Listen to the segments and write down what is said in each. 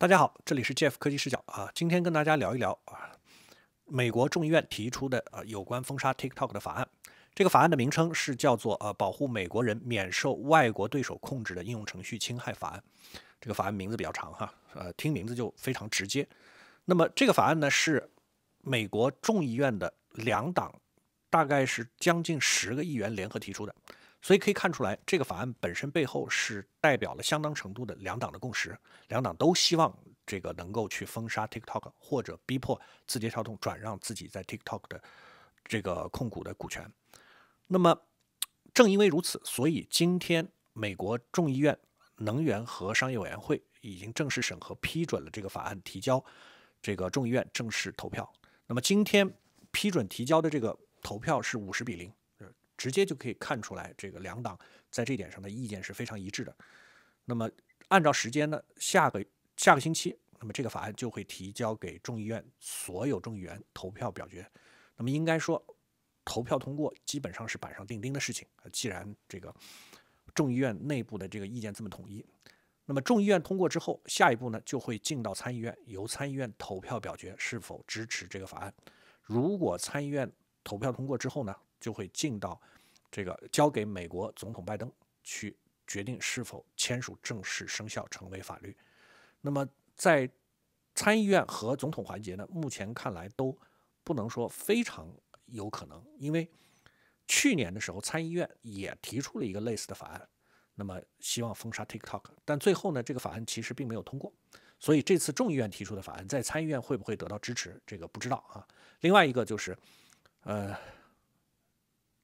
大家好，这里是 Jeff 科技视角啊。今天跟大家聊一聊啊，美国众议院提出的啊有关封杀 TikTok 的法案。这个法案的名称是叫做呃保护美国人免受外国对手控制的应用程序侵害法案。这个法案名字比较长哈，呃，听名字就非常直接。那么这个法案呢是美国众议院的两党，大概是将近十个议员联合提出的。所以可以看出来，这个法案本身背后是代表了相当程度的两党的共识，两党都希望这个能够去封杀 TikTok，或者逼迫字节跳动转让自己在 TikTok 的这个控股的股权。那么正因为如此，所以今天美国众议院能源和商业委员会已经正式审核批准了这个法案，提交这个众议院正式投票。那么今天批准提交的这个投票是五十比零。直接就可以看出来，这个两党在这点上的意见是非常一致的。那么按照时间呢，下个下个星期，那么这个法案就会提交给众议院，所有众议员投票表决。那么应该说，投票通过基本上是板上钉钉的事情。既然这个众议院内部的这个意见这么统一，那么众议院通过之后，下一步呢就会进到参议院，由参议院投票表决是否支持这个法案。如果参议院投票通过之后呢？就会进到这个交给美国总统拜登去决定是否签署正式生效成为法律。那么在参议院和总统环节呢，目前看来都不能说非常有可能，因为去年的时候参议院也提出了一个类似的法案，那么希望封杀 TikTok，但最后呢这个法案其实并没有通过。所以这次众议院提出的法案在参议院会不会得到支持，这个不知道啊。另外一个就是，呃。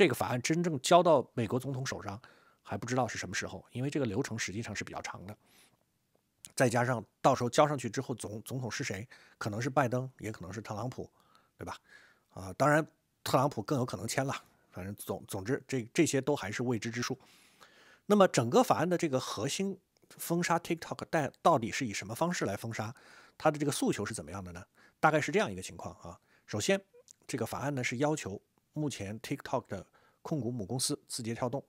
这个法案真正交到美国总统手上，还不知道是什么时候，因为这个流程实际上是比较长的。再加上到时候交上去之后，总总统是谁，可能是拜登，也可能是特朗普，对吧？啊，当然特朗普更有可能签了。反正总总之，这这些都还是未知之数。那么整个法案的这个核心封杀 TikTok，但到底是以什么方式来封杀？它的这个诉求是怎么样的呢？大概是这样一个情况啊。首先，这个法案呢是要求。目前，TikTok 的控股母公司字节跳动，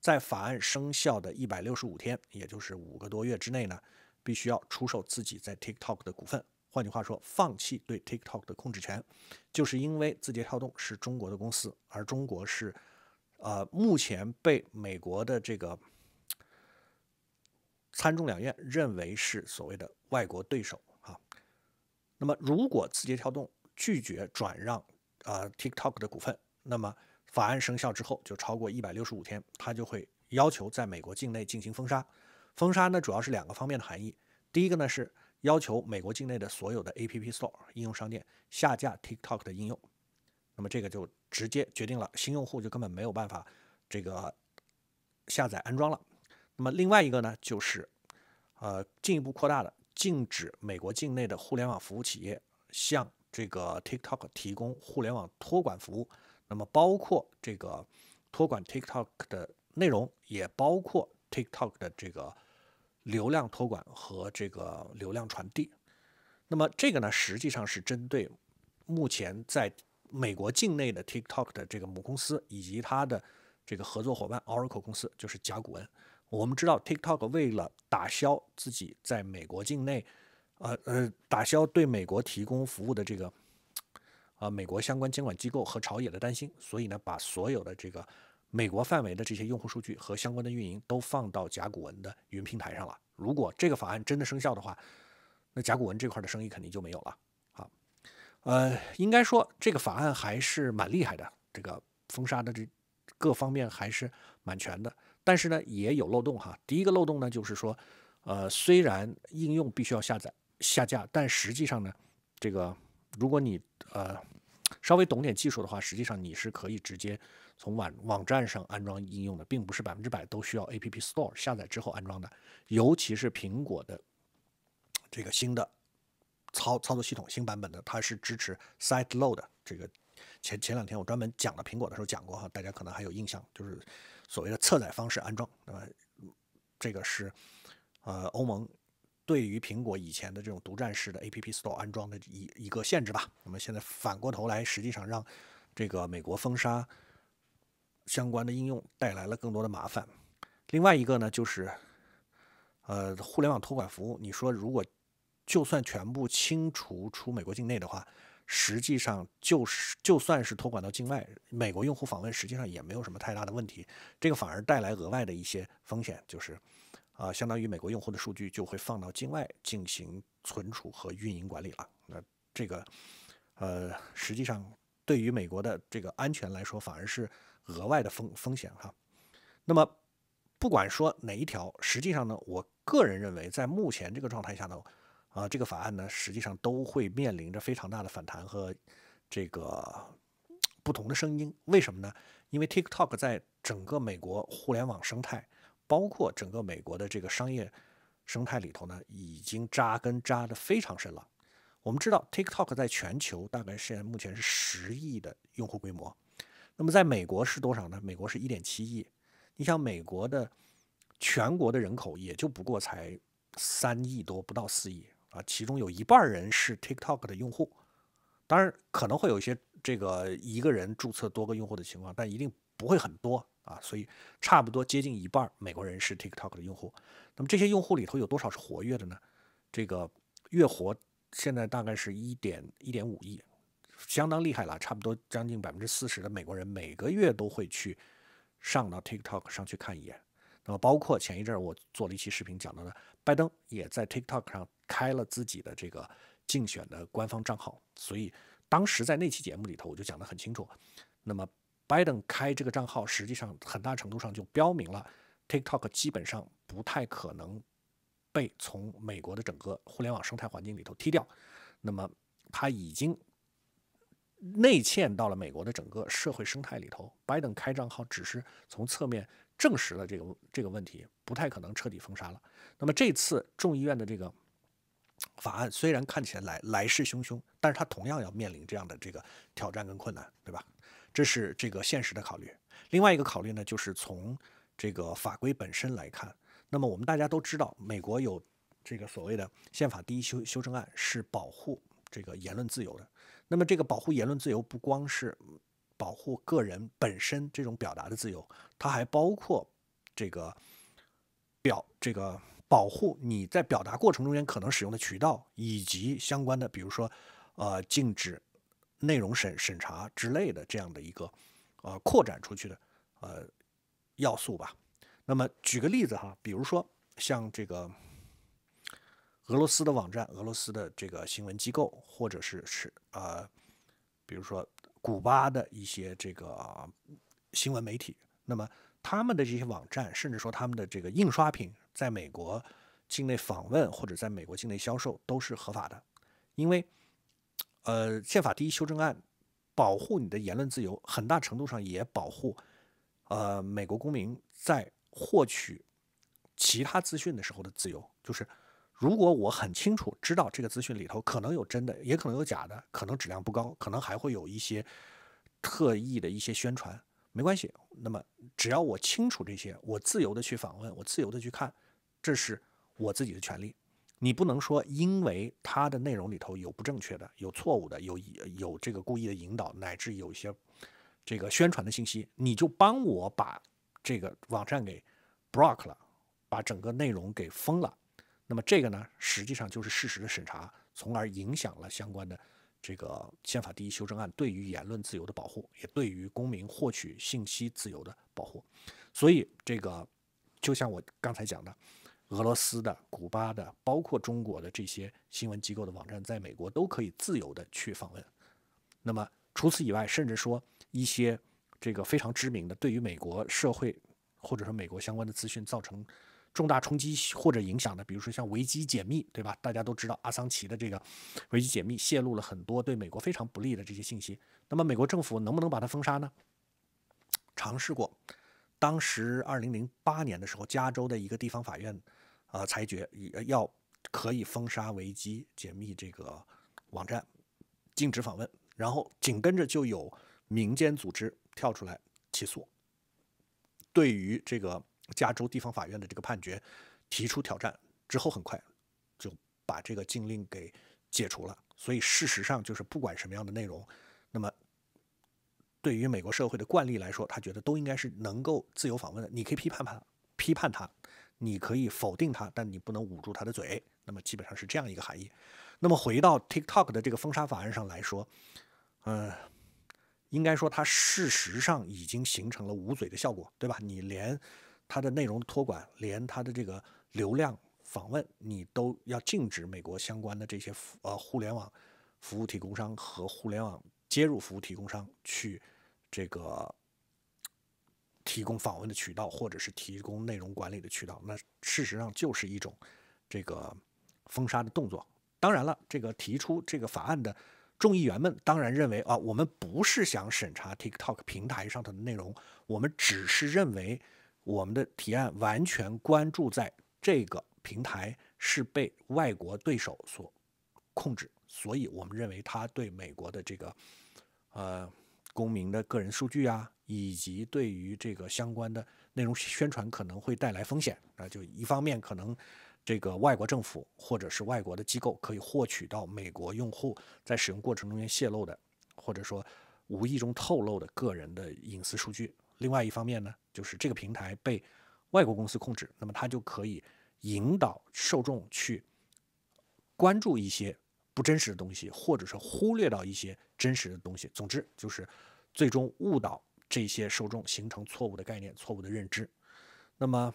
在法案生效的一百六十五天，也就是五个多月之内呢，必须要出售自己在 TikTok 的股份。换句话说，放弃对 TikTok 的控制权，就是因为字节跳动是中国的公司，而中国是，呃，目前被美国的这个参众两院认为是所谓的外国对手啊。那么，如果字节跳动拒绝转让啊 TikTok 的股份，那么法案生效之后，就超过一百六十五天，它就会要求在美国境内进行封杀。封杀呢，主要是两个方面的含义。第一个呢，是要求美国境内的所有的 APP Store 应用商店下架 TikTok 的应用。那么这个就直接决定了新用户就根本没有办法这个下载安装了。那么另外一个呢，就是呃进一步扩大了禁止美国境内的互联网服务企业向这个 TikTok 提供互联网托管服务。那么，包括这个托管 TikTok 的内容，也包括 TikTok 的这个流量托管和这个流量传递。那么，这个呢，实际上是针对目前在美国境内的 TikTok 的这个母公司以及它的这个合作伙伴 Oracle 公司，就是甲骨文。我们知道，TikTok 为了打消自己在美国境内，呃呃，打消对美国提供服务的这个。啊，美国相关监管机构和朝野的担心，所以呢，把所有的这个美国范围的这些用户数据和相关的运营都放到甲骨文的云平台上了。如果这个法案真的生效的话，那甲骨文这块的生意肯定就没有了。好，呃，应该说这个法案还是蛮厉害的，这个封杀的这各方面还是蛮全的，但是呢，也有漏洞哈。第一个漏洞呢，就是说，呃，虽然应用必须要下载下架，但实际上呢，这个。如果你呃稍微懂点技术的话，实际上你是可以直接从网网站上安装应用的，并不是百分之百都需要 App Store 下载之后安装的。尤其是苹果的这个新的操操作系统新版本的，它是支持 Side Load 这个前前两天我专门讲了苹果的时候讲过哈，大家可能还有印象，就是所谓的侧载方式安装。那么这个是呃欧盟。对于苹果以前的这种独占式的 App Store 安装的一一个限制吧，我们现在反过头来，实际上让这个美国封杀相关的应用带来了更多的麻烦。另外一个呢，就是呃，互联网托管服务，你说如果就算全部清除出美国境内的话，实际上就是就算是托管到境外，美国用户访问实际上也没有什么太大的问题，这个反而带来额外的一些风险，就是。啊，相当于美国用户的数据就会放到境外进行存储和运营管理了。那这个，呃，实际上对于美国的这个安全来说，反而是额外的风风险哈。那么，不管说哪一条，实际上呢，我个人认为，在目前这个状态下呢，啊，这个法案呢，实际上都会面临着非常大的反弹和这个不同的声音。为什么呢？因为 TikTok 在整个美国互联网生态。包括整个美国的这个商业生态里头呢，已经扎根扎得非常深了。我们知道，TikTok 在全球大概现在目前是十亿的用户规模，那么在美国是多少呢？美国是一点七亿。你像美国的全国的人口也就不过才三亿多，不到四亿啊，其中有一半人是 TikTok 的用户。当然，可能会有一些这个一个人注册多个用户的情况，但一定不会很多。啊，所以差不多接近一半美国人是 TikTok 的用户。那么这些用户里头有多少是活跃的呢？这个月活现在大概是一点一点五亿，相当厉害了。差不多将近百分之四十的美国人每个月都会去上到 TikTok 上去看一眼。那么包括前一阵我做了一期视频讲到的，拜登也在 TikTok 上开了自己的这个竞选的官方账号。所以当时在那期节目里头我就讲得很清楚。那么。拜登开这个账号，实际上很大程度上就标明了 TikTok 基本上不太可能被从美国的整个互联网生态环境里头踢掉。那么，他已经内嵌到了美国的整个社会生态里头。拜登开账号只是从侧面证实了这个这个问题不太可能彻底封杀了。那么，这次众议院的这个法案虽然看起来来势汹汹，但是它同样要面临这样的这个挑战跟困难，对吧？这是这个现实的考虑。另外一个考虑呢，就是从这个法规本身来看。那么我们大家都知道，美国有这个所谓的宪法第一修修正案，是保护这个言论自由的。那么这个保护言论自由，不光是保护个人本身这种表达的自由，它还包括这个表这个保护你在表达过程中间可能使用的渠道，以及相关的，比如说呃禁止。内容审审查之类的这样的一个呃扩展出去的呃要素吧。那么举个例子哈，比如说像这个俄罗斯的网站、俄罗斯的这个新闻机构，或者是是呃，比如说古巴的一些这个新闻媒体，那么他们的这些网站，甚至说他们的这个印刷品，在美国境内访问或者在美国境内销售都是合法的，因为。呃，宪法第一修正案保护你的言论自由，很大程度上也保护呃美国公民在获取其他资讯的时候的自由。就是如果我很清楚知道这个资讯里头可能有真的，也可能有假的，可能质量不高，可能还会有一些特意的一些宣传，没关系。那么只要我清楚这些，我自由的去访问，我自由的去看，这是我自己的权利。你不能说，因为它的内容里头有不正确的、有错误的、有有这个故意的引导，乃至有一些这个宣传的信息，你就帮我把这个网站给 block 了，把整个内容给封了。那么这个呢，实际上就是事实的审查，从而影响了相关的这个《宪法第一修正案》对于言论自由的保护，也对于公民获取信息自由的保护。所以这个，就像我刚才讲的。俄罗斯的、古巴的、包括中国的这些新闻机构的网站，在美国都可以自由的去访问。那么，除此以外，甚至说一些这个非常知名的，对于美国社会或者说美国相关的资讯造成重大冲击或者影响的，比如说像维基解密，对吧？大家都知道阿桑奇的这个维基解密泄露了很多对美国非常不利的这些信息。那么，美国政府能不能把它封杀呢？尝试过，当时二零零八年的时候，加州的一个地方法院。呃，裁决要可以封杀维基解密这个网站，禁止访问。然后紧跟着就有民间组织跳出来起诉，对于这个加州地方法院的这个判决提出挑战。之后很快就把这个禁令给解除了。所以事实上就是不管什么样的内容，那么对于美国社会的惯例来说，他觉得都应该是能够自由访问的。你可以批判他，批判他。你可以否定他，但你不能捂住他的嘴。那么基本上是这样一个含义。那么回到 TikTok 的这个封杀法案上来说，嗯，应该说它事实上已经形成了捂嘴的效果，对吧？你连它的内容托管，连它的这个流量访问，你都要禁止美国相关的这些呃互联网服务提供商和互联网接入服务提供商去这个。提供访问的渠道，或者是提供内容管理的渠道，那事实上就是一种这个封杀的动作。当然了，这个提出这个法案的众议员们当然认为啊，我们不是想审查 TikTok 平台上头的内容，我们只是认为我们的提案完全关注在这个平台是被外国对手所控制，所以我们认为它对美国的这个呃公民的个人数据啊。以及对于这个相关的内容宣传可能会带来风险啊，就一方面可能这个外国政府或者是外国的机构可以获取到美国用户在使用过程中间泄露的，或者说无意中透露的个人的隐私数据；另外一方面呢，就是这个平台被外国公司控制，那么它就可以引导受众去关注一些不真实的东西，或者是忽略到一些真实的东西。总之就是最终误导。这些受众形成错误的概念、错误的认知。那么，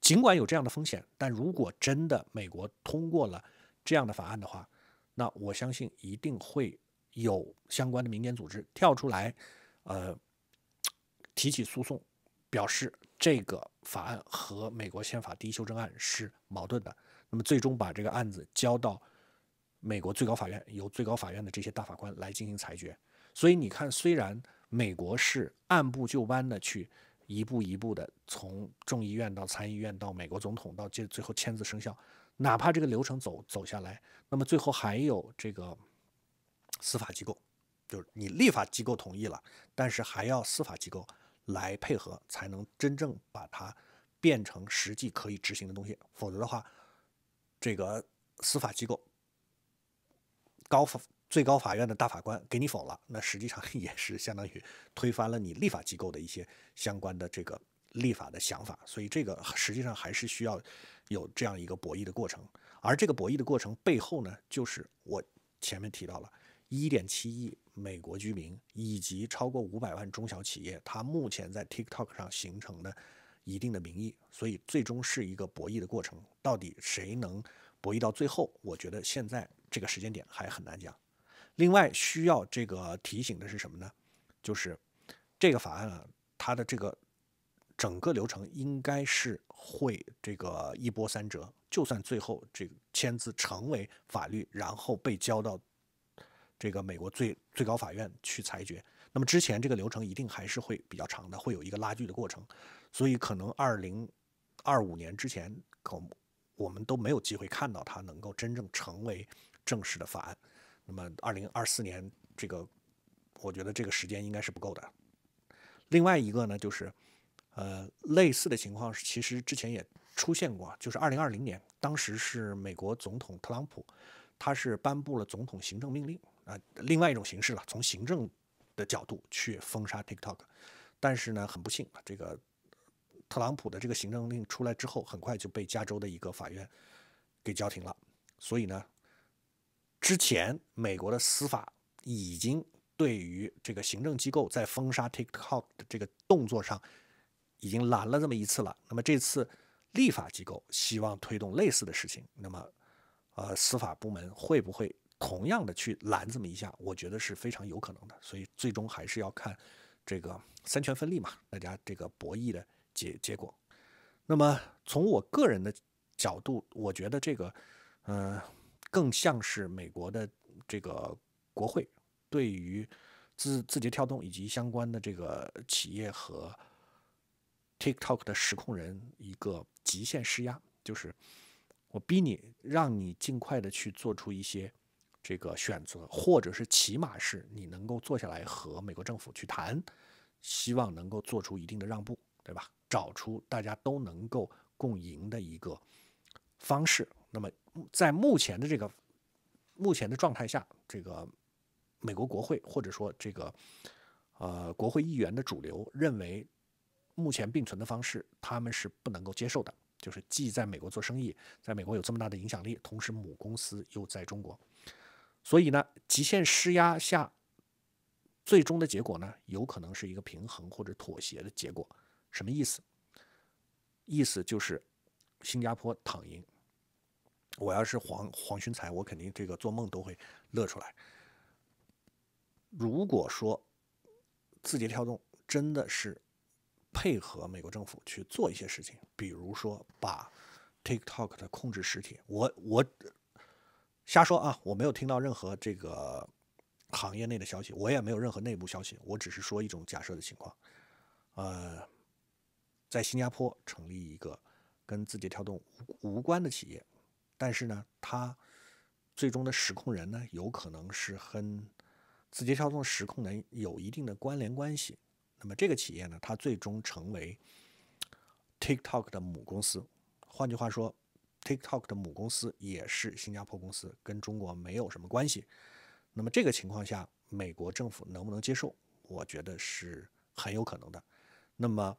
尽管有这样的风险，但如果真的美国通过了这样的法案的话，那我相信一定会有相关的民间组织跳出来，呃，提起诉讼，表示这个法案和美国宪法第一修正案是矛盾的。那么，最终把这个案子交到美国最高法院，由最高法院的这些大法官来进行裁决。所以，你看，虽然。美国是按部就班的去一步一步的，从众议院到参议院到美国总统到最后签字生效。哪怕这个流程走走下来，那么最后还有这个司法机构，就是你立法机构同意了，但是还要司法机构来配合，才能真正把它变成实际可以执行的东西。否则的话，这个司法机构高法。最高法院的大法官给你否了，那实际上 也是相当于推翻了你立法机构的一些相关的这个立法的想法，所以这个实际上还是需要有这样一个博弈的过程，而这个博弈的过程背后呢，就是我前面提到了一点七亿美国居民以及超过五百万中小企业，它目前在 TikTok 上形成的一定的民意，所以最终是一个博弈的过程，到底谁能博弈到最后，我觉得现在这个时间点还很难讲。另外需要这个提醒的是什么呢？就是这个法案啊，它的这个整个流程应该是会这个一波三折。就算最后这个签字成为法律，然后被交到这个美国最最高法院去裁决，那么之前这个流程一定还是会比较长的，会有一个拉锯的过程。所以可能二零二五年之前，可我们都没有机会看到它能够真正成为正式的法案。那么，二零二四年这个，我觉得这个时间应该是不够的。另外一个呢，就是，呃，类似的情况其实之前也出现过，就是二零二零年，当时是美国总统特朗普，他是颁布了总统行政命令啊，另外一种形式了，从行政的角度去封杀 TikTok。但是呢，很不幸啊，这个特朗普的这个行政令出来之后，很快就被加州的一个法院给叫停了。所以呢。之前，美国的司法已经对于这个行政机构在封杀 TikTok 的这个动作上已经拦了这么一次了。那么这次立法机构希望推动类似的事情，那么呃，司法部门会不会同样的去拦这么一下？我觉得是非常有可能的。所以最终还是要看这个三权分立嘛，大家这个博弈的结结果。那么从我个人的角度，我觉得这个，嗯。更像是美国的这个国会对于字字节跳动以及相关的这个企业和 TikTok 的实控人一个极限施压，就是我逼你，让你尽快的去做出一些这个选择，或者是起码是你能够坐下来和美国政府去谈，希望能够做出一定的让步，对吧？找出大家都能够共赢的一个方式，那么。在目前的这个目前的状态下，这个美国国会或者说这个呃国会议员的主流认为，目前并存的方式他们是不能够接受的，就是既在美国做生意，在美国有这么大的影响力，同时母公司又在中国，所以呢，极限施压下，最终的结果呢，有可能是一个平衡或者妥协的结果。什么意思？意思就是新加坡躺赢。我要是黄黄勋才，我肯定这个做梦都会乐出来。如果说字节跳动真的是配合美国政府去做一些事情，比如说把 TikTok 的控制实体，我我瞎说啊，我没有听到任何这个行业内的消息，我也没有任何内部消息，我只是说一种假设的情况。呃，在新加坡成立一个跟字节跳动无无关的企业。但是呢，它最终的实控人呢，有可能是跟字节跳动实控人有一定的关联关系。那么这个企业呢，它最终成为 TikTok 的母公司。换句话说，TikTok 的母公司也是新加坡公司，跟中国没有什么关系。那么这个情况下，美国政府能不能接受？我觉得是很有可能的。那么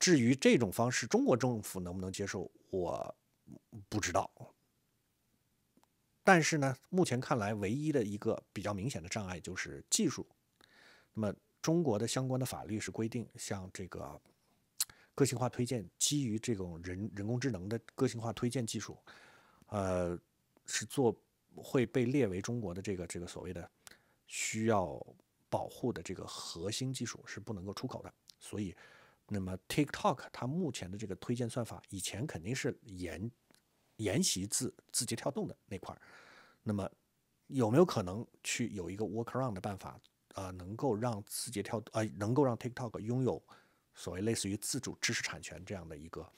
至于这种方式，中国政府能不能接受？我。不知道，但是呢，目前看来唯一的一个比较明显的障碍就是技术。那么中国的相关的法律是规定，像这个个性化推荐基于这种人人工智能的个性化推荐技术，呃，是做会被列为中国的这个这个所谓的需要保护的这个核心技术是不能够出口的。所以，那么 TikTok 它目前的这个推荐算法以前肯定是严。沿袭自字节跳动的那块儿，那么有没有可能去有一个 w o r k around 的办法啊，能够让字节跳呃，能够让 TikTok 拥有所谓类似于自主知识产权这样的一个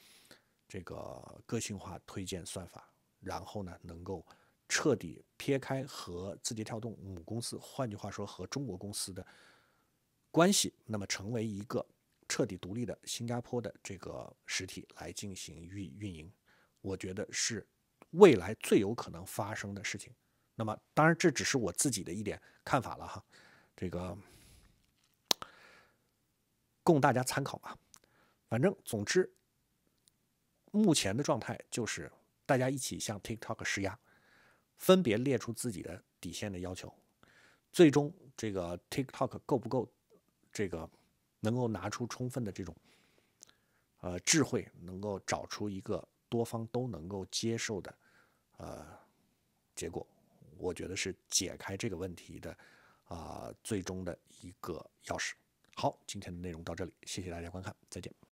这个个性化推荐算法，然后呢，能够彻底撇开和字节跳动母公司，换句话说和中国公司的关系，那么成为一个彻底独立的新加坡的这个实体来进行运运营。我觉得是未来最有可能发生的事情。那么，当然这只是我自己的一点看法了哈，这个供大家参考吧。反正，总之，目前的状态就是大家一起向 TikTok 施压，分别列出自己的底线的要求，最终这个 TikTok 够不够，这个能够拿出充分的这种呃智慧，能够找出一个。多方都能够接受的，呃，结果，我觉得是解开这个问题的，啊，最终的一个钥匙。好，今天的内容到这里，谢谢大家观看，再见。